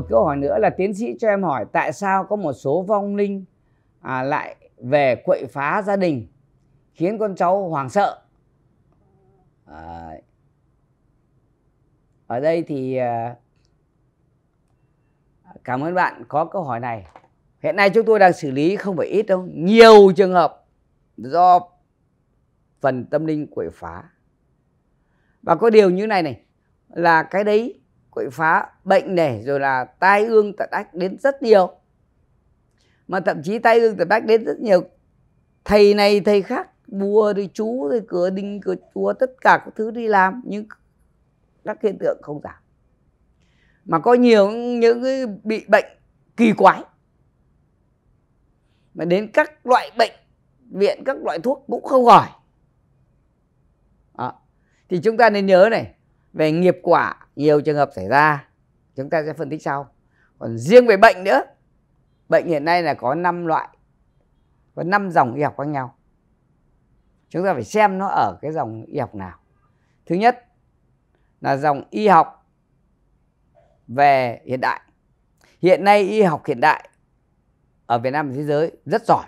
một câu hỏi nữa là tiến sĩ cho em hỏi tại sao có một số vong linh à, lại về quậy phá gia đình khiến con cháu hoảng sợ à, ở đây thì à, cảm ơn bạn có câu hỏi này hiện nay chúng tôi đang xử lý không phải ít đâu nhiều trường hợp do phần tâm linh quậy phá và có điều như này này là cái đấy quậy phá bệnh này rồi là tai ương tật ách đến rất nhiều mà thậm chí tai ương tật ách đến rất nhiều thầy này thầy khác bùa thì chú thì cửa đinh cửa chùa tất cả các thứ đi làm nhưng các hiện tượng không giảm mà có nhiều những cái bị bệnh kỳ quái mà đến các loại bệnh viện các loại thuốc cũng không khỏi à, thì chúng ta nên nhớ này về nghiệp quả nhiều trường hợp xảy ra chúng ta sẽ phân tích sau còn riêng về bệnh nữa bệnh hiện nay là có 5 loại có 5 dòng y học khác nhau chúng ta phải xem nó ở cái dòng y học nào thứ nhất là dòng y học về hiện đại hiện nay y học hiện đại ở Việt Nam và thế giới rất giỏi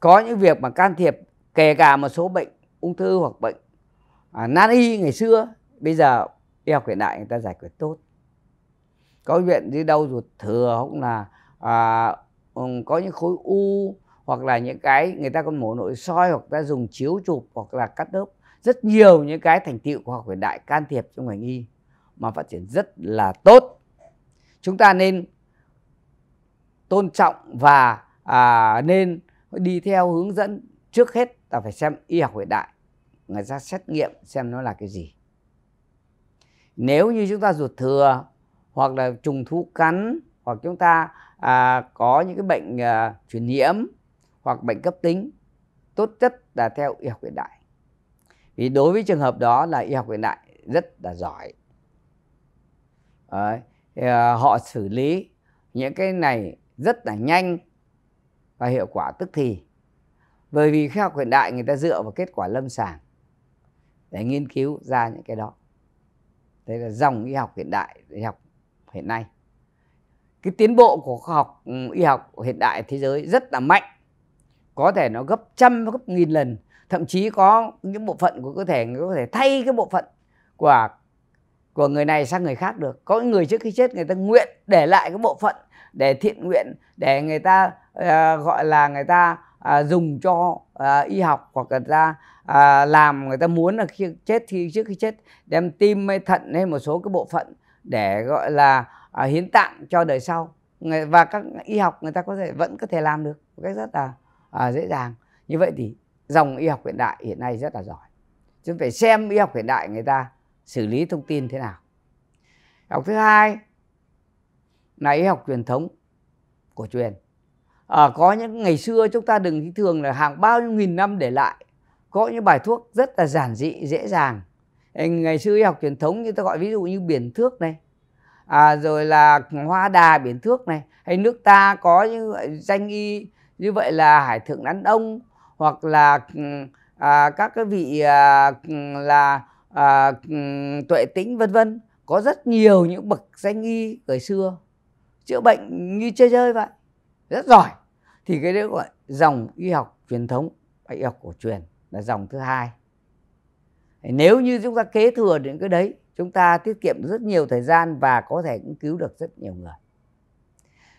có những việc mà can thiệp kể cả một số bệnh ung thư hoặc bệnh à, nan y ngày xưa bây giờ y học hiện đại người ta giải quyết tốt có viện dưới đâu ruột thừa cũng là à, có những khối u hoặc là những cái người ta còn mổ nội soi hoặc ta dùng chiếu chụp hoặc là cắt lớp rất nhiều những cái thành tiệu của học hiện đại can thiệp trong ngành y mà phát triển rất là tốt chúng ta nên tôn trọng và à, nên đi theo hướng dẫn trước hết là phải xem y học hiện đại người ta xét nghiệm xem nó là cái gì nếu như chúng ta ruột thừa hoặc là trùng thú cắn hoặc chúng ta à, có những cái bệnh à, truyền nhiễm hoặc bệnh cấp tính tốt nhất là theo y học hiện đại vì đối với trường hợp đó là y học hiện đại rất là giỏi à, họ xử lý những cái này rất là nhanh và hiệu quả tức thì bởi vì khoa học hiện đại người ta dựa vào kết quả lâm sàng để nghiên cứu ra những cái đó Đây là dòng y học hiện đại y học hiện nay cái tiến bộ của khoa học ừ, y học hiện đại thế giới rất là mạnh có thể nó gấp trăm gấp nghìn lần thậm chí có những bộ phận của cơ thể có thể thay cái bộ phận của của người này sang người khác được có người trước khi chết người ta nguyện để lại cái bộ phận để thiện nguyện để người ta uh, gọi là người ta uh, dùng cho uh, y học hoặc là à, làm người ta muốn là khi chết thì trước khi chết đem tim hay thận hay một số cái bộ phận để gọi là à, hiến tặng cho đời sau và các y học người ta có thể vẫn có thể làm được một cách rất là à, dễ dàng như vậy thì dòng y học hiện đại hiện nay rất là giỏi chúng phải xem y học hiện đại người ta xử lý thông tin thế nào học thứ hai là y học truyền thống cổ truyền à, có những ngày xưa chúng ta đừng thường là hàng bao nhiêu nghìn năm để lại có những bài thuốc rất là giản dị dễ dàng ngày xưa y học truyền thống như ta gọi ví dụ như biển thước này à, rồi là hoa đà biển thước này hay nước ta có những danh y như vậy là hải thượng đán ông hoặc là à, các cái vị à, là à, tuệ tĩnh vân vân có rất nhiều những bậc danh y thời xưa chữa bệnh như chơi chơi vậy rất giỏi thì cái đấy gọi dòng y học truyền thống y học cổ truyền là dòng thứ hai nếu như chúng ta kế thừa những cái đấy chúng ta tiết kiệm rất nhiều thời gian và có thể cũng cứu được rất nhiều người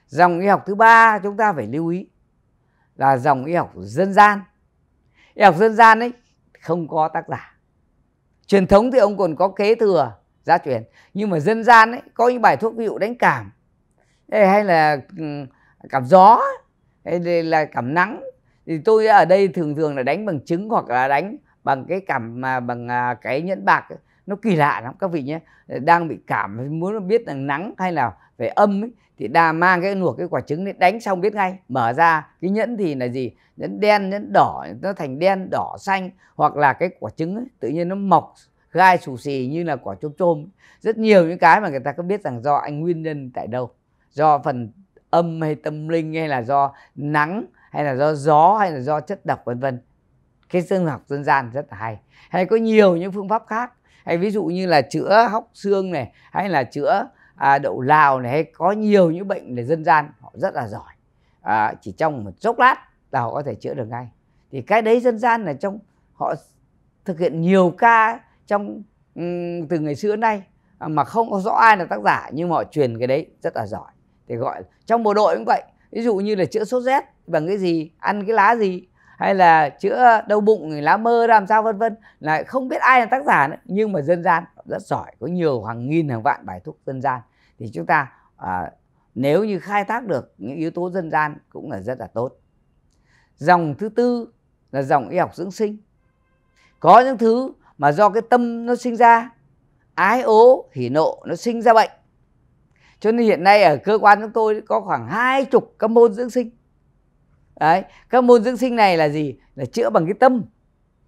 dòng y học thứ ba chúng ta phải lưu ý là dòng y học dân gian y học dân gian ấy không có tác giả truyền thống thì ông còn có kế thừa gia truyền nhưng mà dân gian ấy có những bài thuốc ví dụ đánh cảm hay là ừ, cảm gió hay là cảm nắng thì tôi ở đây thường thường là đánh bằng trứng hoặc là đánh bằng cái cảm mà bằng à, cái nhẫn bạc ấy. nó kỳ lạ lắm các vị nhé đang bị cảm muốn biết là nắng hay là về âm ấy, thì đa mang cái luộc cái quả trứng đấy đánh xong biết ngay mở ra cái nhẫn thì là gì nhẫn đen nhẫn đỏ nó thành đen đỏ xanh hoặc là cái quả trứng ấy, tự nhiên nó mọc gai xù xì như là quả chôm chôm rất nhiều những cái mà người ta có biết rằng do anh nguyên nhân tại đâu do phần âm hay tâm linh hay là do nắng hay là do gió hay là do chất độc vân vân cái xương học dân gian rất là hay hay có nhiều những phương pháp khác hay ví dụ như là chữa hóc xương này hay là chữa à, đậu lào này hay có nhiều những bệnh là dân gian họ rất là giỏi à, chỉ trong một chốc lát là họ có thể chữa được ngay thì cái đấy dân gian là trong họ thực hiện nhiều ca trong từ ngày xưa đến nay à, mà không có rõ ai là tác giả nhưng mà họ truyền cái đấy rất là giỏi thì gọi trong bộ đội cũng vậy ví dụ như là chữa sốt rét bằng cái gì ăn cái lá gì hay là chữa đau bụng lá mơ làm sao vân vân lại không biết ai là tác giả nữa nhưng mà dân gian rất giỏi có nhiều hàng nghìn hàng vạn bài thuốc dân gian thì chúng ta à, nếu như khai thác được những yếu tố dân gian cũng là rất là tốt dòng thứ tư là dòng y học dưỡng sinh có những thứ mà do cái tâm nó sinh ra ái ố hỉ nộ nó sinh ra bệnh cho nên hiện nay ở cơ quan chúng tôi có khoảng hai chục các môn dưỡng sinh đấy các môn dưỡng sinh này là gì là chữa bằng cái tâm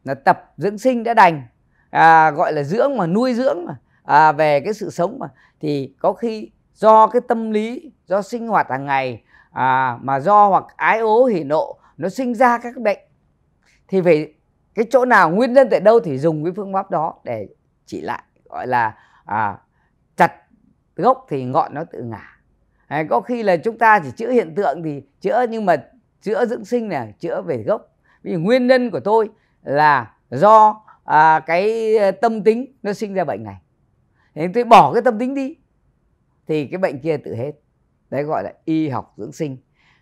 là tập dưỡng sinh đã đành à, gọi là dưỡng mà nuôi dưỡng mà à, về cái sự sống mà thì có khi do cái tâm lý do sinh hoạt hàng ngày à, mà do hoặc ái ố hỉ nộ nó sinh ra các bệnh thì phải cái chỗ nào nguyên nhân tại đâu thì dùng cái phương pháp đó để trị lại gọi là à, chặt gốc thì ngọn nó tự ngả à, có khi là chúng ta chỉ chữa hiện tượng thì chữa nhưng mà chữa dưỡng sinh này chữa về gốc vì nguyên nhân của tôi là do à, cái ờ, tâm tính nó sinh ra bệnh này thế tôi bỏ cái tâm tính đi thì cái bệnh kia tự hết đấy gọi là y học dưỡng sinh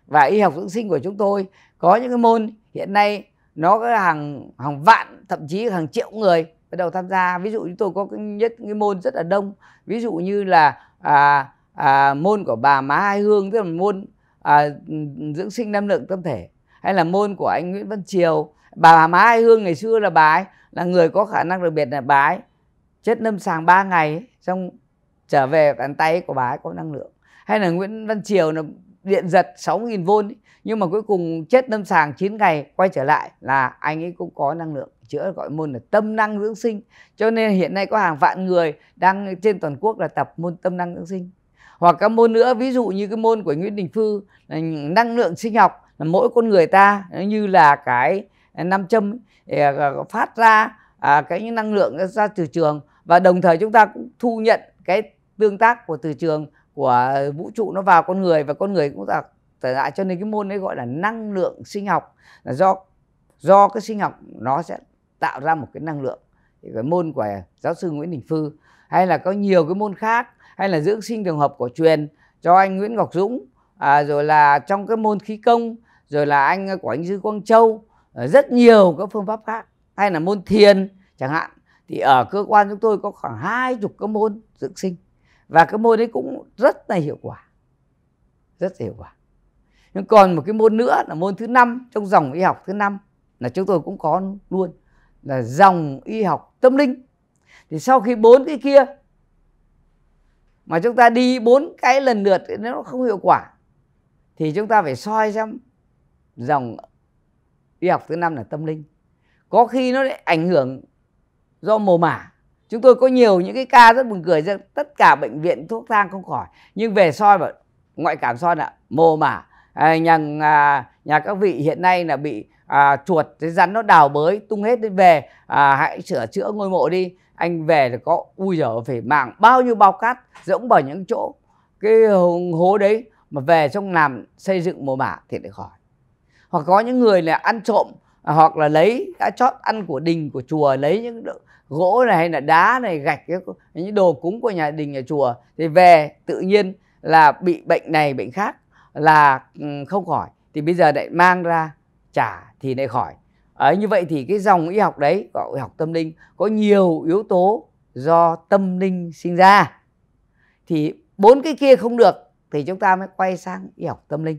và y học dưỡng sinh của chúng tôi có những cái môn hiện nay nó có hàng hàng vạn thậm chí hàng triệu người bắt đầu tham gia ví dụ chúng tôi có cái nhất cái môn rất là đông ví dụ như là à, à, môn của bà má hai hương tức là môn à, ừ, dưỡng sinh năng lượng tâm thể hay là môn của anh Nguyễn Văn Triều bà bà Má Ai Hương ngày xưa là bái là người có khả năng đặc biệt là bái chết lâm sàng 3 ngày xong trở về bàn tay của bái có năng lượng hay là Nguyễn Văn Triều là điện giật 6.000V nhưng mà cuối cùng chết lâm sàng 9 ngày quay trở lại là anh ấy cũng có năng lượng chữa gọi môn là tâm năng dưỡng sinh cho nên hiện nay có hàng vạn người đang trên toàn quốc là tập môn tâm năng dưỡng sinh hoặc các môn nữa ví dụ như cái môn của Nguyễn Đình Phư là năng lượng sinh học là mỗi con người ta như là cái à, nam châm à, phát ra à, cái năng lượng ra từ trường và đồng thời chúng ta cũng thu nhận cái tương tác của từ trường của vũ trụ nó vào con người và con người cũng tạo trở lại cho nên cái môn ấy gọi là năng lượng sinh học là do do cái sinh học nó sẽ tạo ra một cái năng lượng thì cái môn của giáo sư Nguyễn Đình Phư hay là có nhiều cái môn khác hay là dưỡng sinh trường hợp cổ truyền cho anh Nguyễn Ngọc Dũng à, rồi là trong cái môn khí công rồi là anh à, của anh Dư Quang Châu ờ, rất nhiều các phương pháp khác hay là môn thiền chẳng hạn thì ở cơ quan chúng tôi có khoảng hai chục cái môn dưỡng sinh và cái môn đấy cũng rất là hiệu quả rất là hiệu quả nhưng còn một cái môn nữa là môn thứ năm trong dòng y học thứ năm là chúng tôi cũng có luôn là dòng y học tâm linh thì sau khi bốn cái kia mà chúng ta đi bốn cái lần lượt nếu nó không hiệu quả thì chúng ta phải soi xem dòng y học thứ năm là tâm linh có khi nó lại ảnh hưởng do mồ mả chúng tôi có nhiều những cái ca rất buồn cười rằng tất cả bệnh viện thuốc thang không khỏi nhưng về soi và ngoại cảm soi là mồ mả à, nhà nhà các vị hiện nay là bị à, chuột cái rắn nó đào bới tung hết đi về à, hãy sửa chữa ngôi mộ đi anh về thì có ui dở phải mạng bao nhiêu bao cát rỗng vào những chỗ cái hố đấy mà về trong làm xây dựng mồ mả thì lại khỏi hoặc có những người là ăn trộm hoặc là lấy đã chót ăn của đình của chùa lấy những gỗ này hay là đá này gạch những đồ cúng của nhà đình nhà chùa thì về tự nhiên là bị bệnh này bệnh khác là ừ, không khỏi thì bây giờ lại mang ra trả thì lại khỏi à, như vậy thì cái dòng y học đấy gọi y học tâm linh có nhiều yếu tố do tâm linh sinh ra thì bốn cái kia không được thì chúng ta mới quay sang y học tâm linh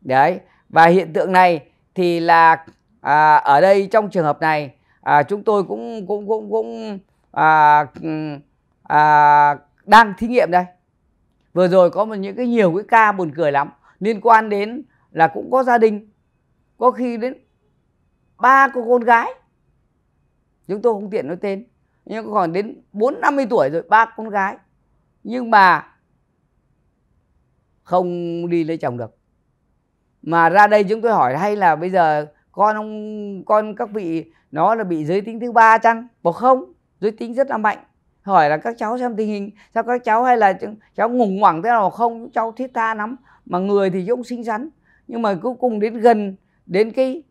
đấy và hiện tượng này thì là à, ở đây trong trường hợp này à, chúng tôi cũng cũng cũng cũng à, à, đang thí nghiệm đây vừa rồi có một những cái nhiều cái ca buồn cười lắm liên quan đến là cũng có gia đình có khi đến ba cô con gái chúng tôi không tiện nói tên nhưng còn đến bốn năm mươi tuổi rồi ba con gái nhưng mà không đi lấy chồng được mà ra đây chúng tôi hỏi hay là bây giờ con ông con các vị nó là bị giới tính thứ ba chăng bảo không giới tính rất là mạnh hỏi là các cháu xem tình hình sao các cháu hay là cháu ngủng ngoẳng thế nào không cháu thiết tha lắm mà người thì cũng xinh xắn nhưng mà cuối cùng đến gần đến cái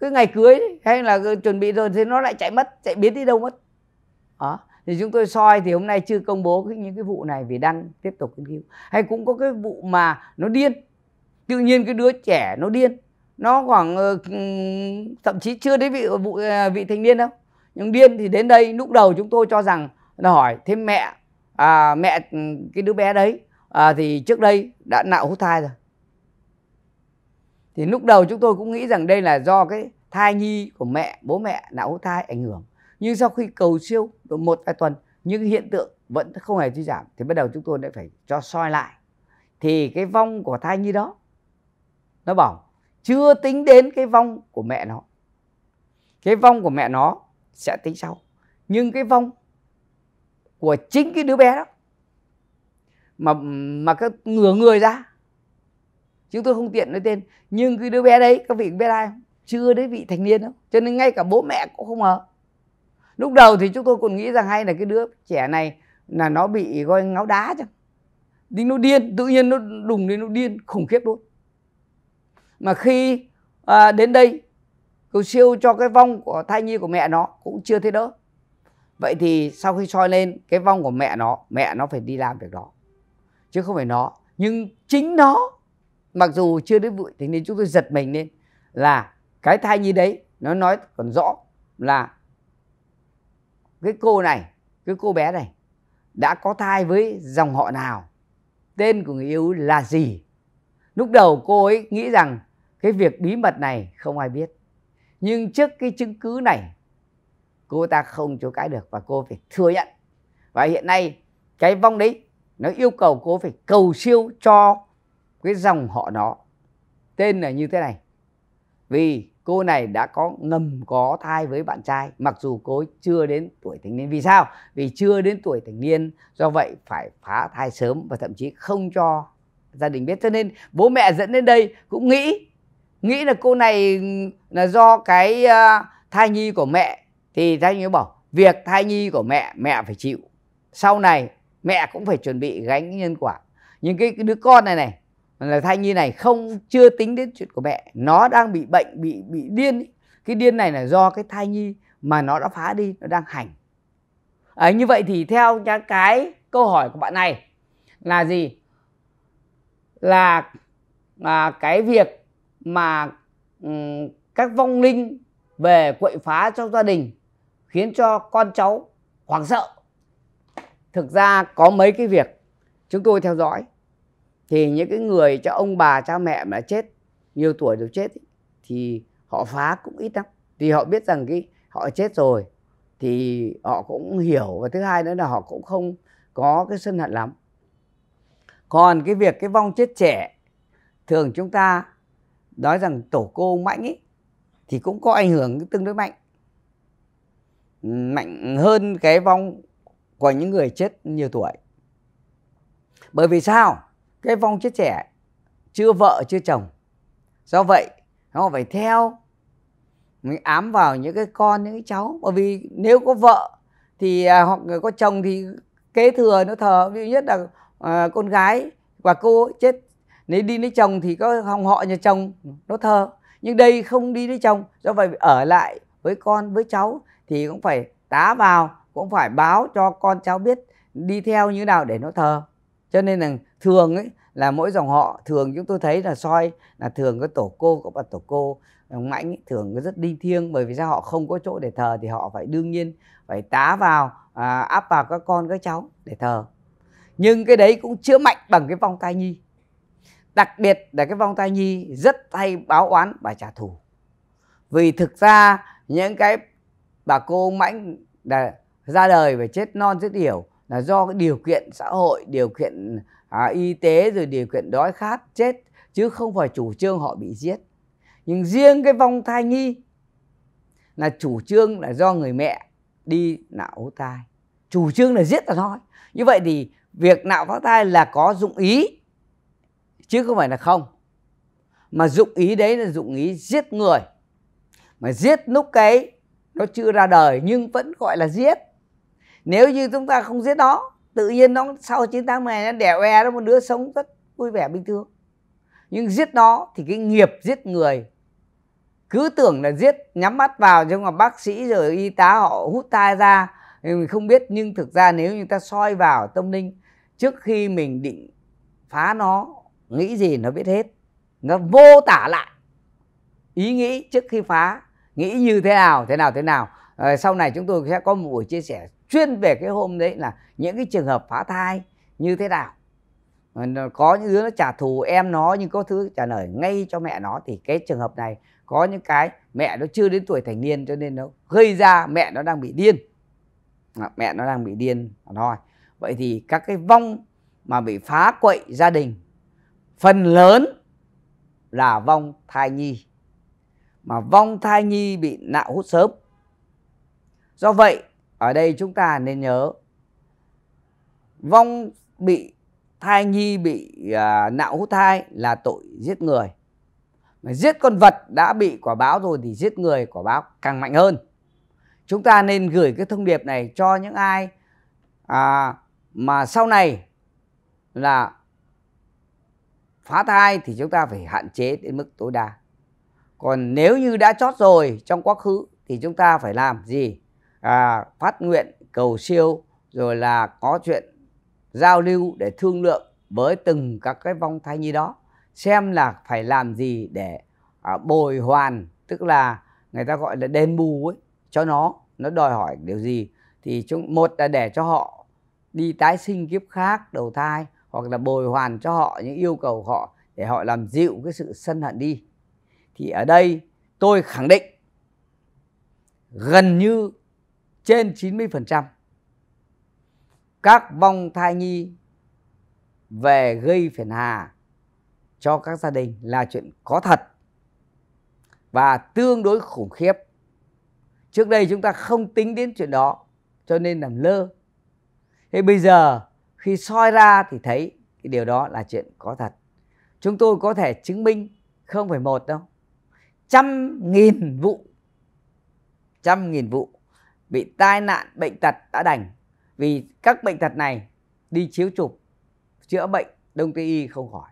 cái ngày cưới hay là chuẩn bị rồi thì nó lại chạy mất chạy biến đi đâu mất đó thì chúng tôi soi thì hôm nay chưa công bố cái, những cái vụ này vì đang tiếp tục nghiên cứu hay cũng có cái vụ mà nó điên tự nhiên cái đứa trẻ nó điên nó khoảng ờ, thậm chí chưa đến vị vụ ờ, vị thanh niên đâu nhưng điên thì đến đây lúc đầu chúng tôi cho rằng là hỏi thêm mẹ à, mẹ cái đứa bé đấy à, thì trước đây đã nạo hút thai rồi thì lúc đầu chúng tôi cũng nghĩ rằng đây là do cái thai nhi của mẹ bố mẹ đã thai ảnh hưởng nhưng sau khi cầu siêu độ một vài tuần những hiện tượng vẫn không hề suy giảm thì bắt đầu chúng tôi lại phải cho soi lại thì cái vong của thai nhi đó nó bảo chưa tính đến cái vong của mẹ nó cái vong của mẹ nó sẽ tính sau nhưng cái vong của chính cái đứa bé đó mà mà cứ ngửa người ra chúng tôi không tiện nói tên nhưng cái đứa bé đấy các vị biết ai không? chưa đến vị thành niên đâu cho nên ngay cả bố mẹ cũng không ngờ lúc đầu thì chúng tôi còn nghĩ rằng hay là cái đứa trẻ này là nó bị gọi ngáo đá chứ tính nó điên tự nhiên nó đùng đến nó điên khủng khiếp luôn mà khi à, đến đây cầu siêu cho cái vong của thai nhi của mẹ nó cũng chưa thấy đỡ vậy thì sau khi soi lên cái vong của mẹ nó mẹ nó phải đi làm việc đó chứ không phải nó nhưng chính nó mặc dù chưa đến bụi thì nên chúng tôi giật mình lên là cái thai nhi đấy nó nói còn rõ là cái cô này cái cô bé này đã có thai với dòng họ nào tên của người yêu là gì lúc đầu cô ấy nghĩ rằng cái việc bí mật này không ai biết nhưng trước cái chứng cứ này cô ta không chối cãi được và cô phải thừa nhận và hiện nay cái vong đấy nó yêu cầu cô phải cầu siêu cho cái dòng họ nó tên là như thế này vì cô này đã có ngầm có thai với bạn trai mặc dù cô ấy chưa đến tuổi thành niên vì sao vì chưa đến tuổi thành niên do vậy phải phá thai sớm và thậm chí không cho gia đình biết cho nên bố mẹ dẫn đến đây cũng nghĩ nghĩ là cô này là do cái à, thai nhi của mẹ thì thai nhi bảo việc thai nhi của mẹ mẹ phải chịu sau này mẹ cũng phải chuẩn bị gánh nhân quả nhưng cái, cái đứa con này này là thai nhi này không chưa tính đến chuyện của mẹ nó đang bị bệnh bị bị điên ý. cái điên này là do cái thai nhi mà nó đã phá đi nó đang hành à, như vậy thì theo cái câu hỏi của bạn này là gì là à, cái việc mà um, các vong linh về quậy phá trong gia đình khiến cho con cháu hoảng sợ thực ra có mấy cái việc chúng tôi theo dõi thì những cái người cho ông bà cha mẹ mà chết nhiều tuổi đều chết thì họ phá cũng ít lắm thì họ biết rằng cái họ chết rồi thì họ cũng hiểu và thứ hai nữa là họ cũng không có cái sân hận lắm còn cái việc cái vong chết trẻ thường chúng ta nói rằng tổ cô mạnh ấy thì cũng có ảnh hưởng tương đối mạnh mạnh hơn cái vong của những người chết nhiều tuổi bởi vì sao cái vong chết trẻ chưa vợ chưa chồng do vậy nó phải theo mình ám vào những cái con những cái cháu bởi vì nếu có vợ thì à, hoặc người có chồng thì kế thừa nó thờ ví dụ nhất là à, con gái và cô ấy chết nếu đi lấy chồng thì có hòng họ nhà chồng nó thờ nhưng đây không đi lấy chồng do vậy ở lại với con với cháu thì cũng phải tá vào cũng phải báo cho con cháu biết đi theo như nào để nó thờ cho nên là thường ấy là mỗi dòng họ thường chúng tôi thấy là soi là thường có tổ cô có bà tổ cô ờ, mãnh thường có rất đi thiêng bởi vì sao họ không có chỗ để thờ thì họ phải đương nhiên phải tá vào à, áp vào các con các cháu để thờ nhưng cái đấy cũng chữa mạnh bằng cái vong tai nhi đặc biệt là cái vong tai nhi rất hay báo oán và trả thù vì thực ra những cái bà cô mãnh là ra đời và chết non rất yểu là do cái điều kiện xã hội điều kiện à, y tế rồi điều kiện đói khát chết chứ không phải chủ trương họ bị giết nhưng riêng cái vong thai nhi là chủ trương là do người mẹ đi nạo thai chủ trương là giết là thôi như vậy thì việc nạo phá thai là có dụng ý chứ không phải là không mà dụng ý đấy là dụng ý giết người mà giết lúc cái nó chưa ra đời nhưng vẫn gọi là giết nếu như chúng ta không giết nó tự nhiên nó sau chiến tháng này nó đẻ oe nó một đứa sống rất vui vẻ bình thường nhưng giết nó thì cái nghiệp giết người cứ tưởng là giết nhắm mắt vào nhưng mà bác sĩ rồi y tá họ hút tai ra mình không biết nhưng thực ra nếu như ta soi vào tâm linh trước khi mình định phá nó nghĩ gì nó biết hết nó vô tả lại ý nghĩ trước khi phá nghĩ như thế nào thế nào thế nào à, sau này chúng tôi sẽ có một buổi chia sẻ chuyên về cái hôm đấy là những cái trường hợp phá thai như thế nào có những đứa nó trả thù em nó nhưng có thứ trả lời ngay cho mẹ nó thì cái trường hợp này có những cái mẹ nó chưa đến tuổi thành niên cho nên nó gây ra mẹ nó đang bị điên à, mẹ nó đang bị điên thôi vậy thì các cái vong mà bị phá quậy gia đình phần lớn là vong thai nhi mà vong thai nhi bị nạo hút sớm do vậy ở đây chúng ta nên nhớ vong bị thai nhi bị à, nạo hút thai là tội giết người mà giết con vật đã bị quả báo rồi thì giết người quả báo càng mạnh hơn chúng ta nên gửi cái thông điệp này cho những ai à, mà sau này là phá thai thì chúng ta phải hạn chế đến mức tối đa còn nếu như đã chót rồi trong quá khứ thì chúng ta phải làm gì à, phát nguyện cầu siêu rồi là có chuyện giao lưu để thương lượng với từng các cái vong thai nhi đó xem là phải làm gì để à, bồi hoàn tức là người ta gọi là đền bù ấy cho nó nó đòi hỏi điều gì thì chúng một là để cho họ đi tái sinh kiếp khác đầu thai hoặc là bồi hoàn cho họ những yêu cầu họ để họ làm dịu cái sự sân hận đi thì ở đây tôi khẳng định gần như trên 90% các vong thai nhi về gây phiền hà cho các gia đình là chuyện có thật và tương đối khủng khiếp. Trước đây chúng ta không tính đến chuyện đó cho nên làm lơ. Thế bây giờ khi soi ra thì thấy cái điều đó là chuyện có thật. Chúng tôi có thể chứng minh không phải một đâu. Trăm nghìn vụ. Trăm nghìn vụ bị tai nạn bệnh tật đã đành vì các bệnh tật này đi chiếu chụp chữa bệnh đông tây y không khỏi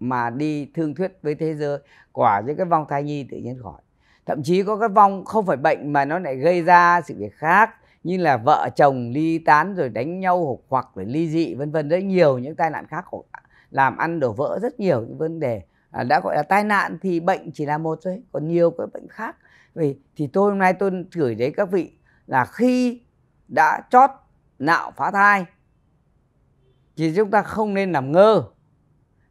mà đi thương thuyết với thế giới quả những cái vong thai nhi tự nhiên khỏi thậm chí có cái vong không phải bệnh mà nó lại gây ra sự việc khác như là vợ chồng ly tán rồi đánh nhau hoặc hoặc rồi ly dị vân vân rất nhiều những tai nạn khác làm ăn đổ vỡ rất nhiều những vấn đề à, đã gọi là tai nạn thì bệnh chỉ là một thôi còn nhiều cái bệnh khác vì thì tôi hôm nay tôi gửi đến các vị là khi đã chót nạo phá thai thì chúng ta không nên làm ngơ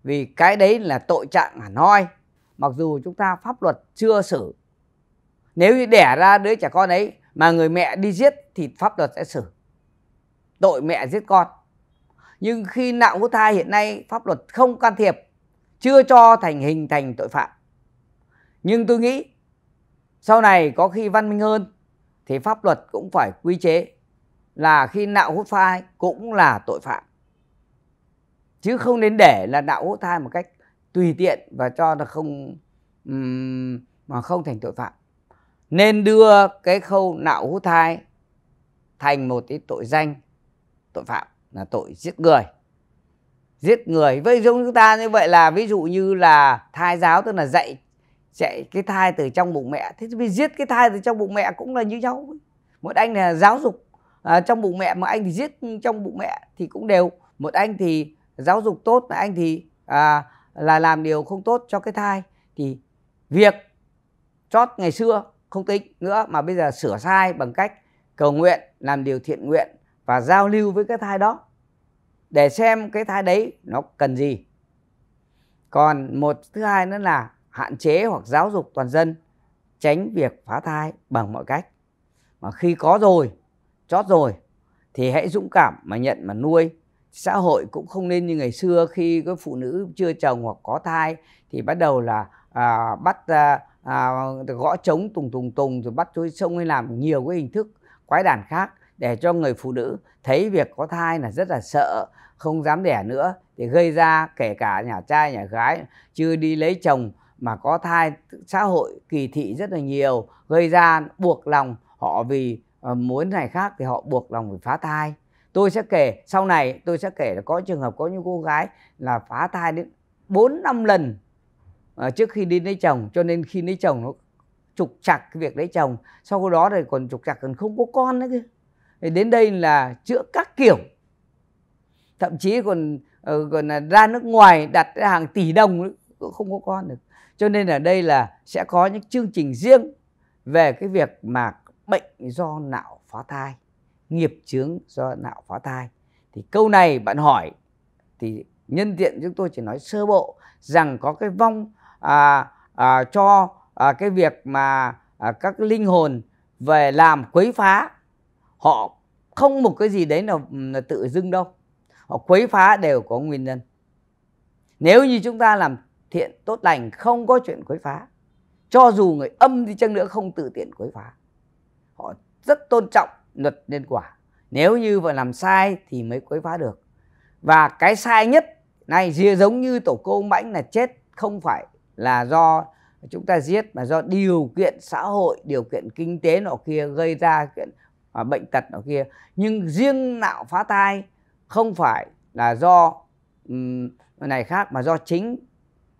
vì cái đấy là tội trạng hẳn hoi mặc dù chúng ta pháp luật chưa xử nếu như đẻ ra đứa trẻ con ấy mà người mẹ đi giết thì pháp luật sẽ xử tội mẹ giết con nhưng khi nạo phá thai hiện nay pháp luật không can thiệp chưa cho thành hình thành tội phạm nhưng tôi nghĩ sau này có khi văn minh hơn thì pháp luật cũng phải quy chế là khi nạo hút phai cũng là tội phạm chứ không nên để là nạo hút thai một cách tùy tiện và cho là không um, mà không thành tội phạm nên đưa cái khâu nạo hút thai thành một cái tội danh tội phạm là tội giết người giết người với giống chúng ta như vậy là ví dụ như là thai giáo tức là dạy chạy cái thai từ trong bụng mẹ thế thì giết cái thai từ trong bụng mẹ cũng là như nhau một anh là giáo dục à, trong bụng mẹ mà anh thì giết trong bụng mẹ thì cũng đều một anh thì giáo dục tốt mà anh thì à, là làm điều không tốt cho cái thai thì việc chót ngày xưa không tính nữa mà bây giờ sửa sai bằng cách cầu nguyện làm điều thiện nguyện và giao lưu với cái thai đó để xem cái thai đấy nó cần gì còn một thứ hai nữa là hạn chế hoặc giáo dục toàn dân tránh việc phá thai bằng mọi cách. Mà khi có rồi, chót rồi thì hãy dũng cảm mà nhận mà nuôi. Xã hội cũng không nên như ngày xưa khi các phụ nữ chưa chồng hoặc có thai thì bắt đầu là à, bắt à, à, gõ trống tùng tùng tùng rồi bắt trôi sông hay làm nhiều cái hình thức quái đản khác để cho người phụ nữ thấy việc có thai là rất là sợ không dám đẻ nữa thì gây ra kể cả nhà trai nhà gái chưa đi lấy chồng mà có thai xã hội kỳ thị rất là nhiều gây ra buộc lòng họ vì ờ, muốn này khác thì họ buộc lòng phải phá thai tôi sẽ kể sau này tôi sẽ kể là có trường hợp có những cô gái là phá thai đến 4 năm lần ờ, trước khi đi lấy chồng cho nên khi lấy chồng nó trục chặt cái việc lấy chồng sau đó thì còn trục chặt còn không có con nữa kia thì đến đây là chữa các kiểu thậm chí còn ờ, còn ra nước ngoài đặt hàng tỷ đồng nữa cũng không có con được cho nên ở đây là sẽ có những chương trình riêng về cái việc mà bệnh do não phá thai nghiệp chướng do não phá thai thì câu này bạn hỏi thì nhân tiện chúng tôi chỉ nói sơ bộ rằng có cái vong à, à, cho à, cái việc mà à, các linh hồn về làm quấy phá họ không một cái gì đấy là, là tự dưng đâu họ quấy phá đều có nguyên nhân nếu như chúng ta làm thiện tốt lành không có chuyện quấy phá cho dù người âm đi chăng nữa không tự tiện quấy phá họ rất tôn trọng luật nhân quả nếu như vợ làm sai thì mới quấy phá được và cái sai nhất này giống như tổ cô mãnh là chết không phải là do chúng ta giết mà do điều kiện xã hội điều kiện kinh tế nọ kia gây ra chuyện à, bệnh tật nọ kia nhưng riêng nạo phá thai không phải là do um, này khác mà do chính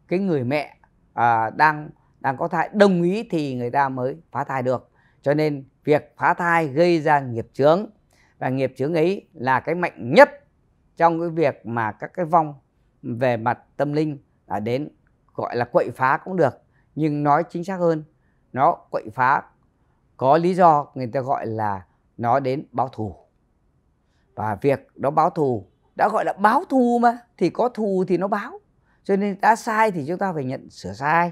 cái người mẹ à, đang đang có thai đồng ý thì người ta mới phá thai được cho nên việc phá thai gây ra nghiệp chướng và nghiệp chướng ấy là cái mạnh nhất trong cái việc mà các cái vong về mặt tâm linh đã đến gọi là quậy phá cũng được nhưng nói chính xác hơn nó quậy phá có lý do người ta gọi là nó đến báo thù và việc nó báo thù đã gọi là báo thù mà thì có thù thì nó báo cho nên đã sai thì chúng ta phải nhận sửa sai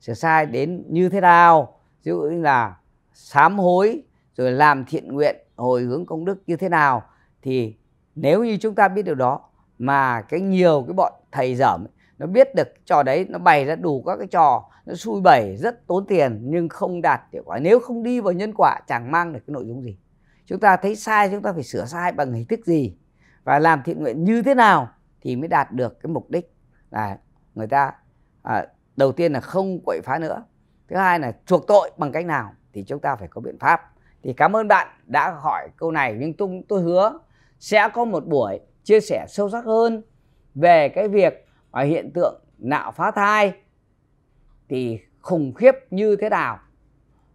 sửa sai đến như thế nào ví dụ như là sám hối rồi làm thiện nguyện hồi hướng công đức như thế nào thì nếu như chúng ta biết điều đó mà cái nhiều cái bọn thầy dởm nó biết được trò đấy nó bày ra đủ các cái trò nó xui bẩy rất tốn tiền nhưng không đạt hiệu quả nếu không đi vào nhân quả chẳng mang được cái nội dung gì chúng ta thấy sai chúng ta phải sửa sai bằng hình thức gì và làm thiện nguyện như thế nào thì mới đạt được cái mục đích là người ta à, đầu tiên là không quậy phá nữa thứ hai là chuộc tội bằng cách nào thì chúng ta phải có biện pháp thì cảm ơn bạn đã hỏi câu này nhưng tôi, tôi hứa sẽ có một buổi chia sẻ sâu sắc hơn về cái việc ở hiện tượng nạo phá thai thì khủng khiếp như thế nào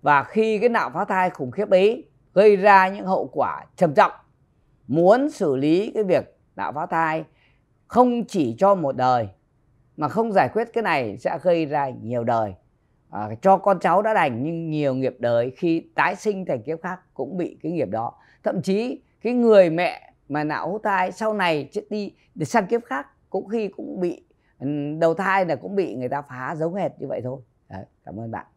và khi cái nạo phá thai khủng khiếp ấy gây ra những hậu quả trầm trọng muốn xử lý cái việc nạo phá thai không chỉ cho một đời mà không giải quyết cái này sẽ gây ra nhiều đời à, cho con cháu đã đành nhưng nhiều nghiệp đời khi tái sinh thành kiếp khác cũng bị cái nghiệp đó thậm chí cái người mẹ mà não hút thai sau này chết đi để sang kiếp khác cũng khi cũng bị ừ, đầu thai là cũng bị người ta phá giống hệt như vậy thôi Đấy, cảm ơn bạn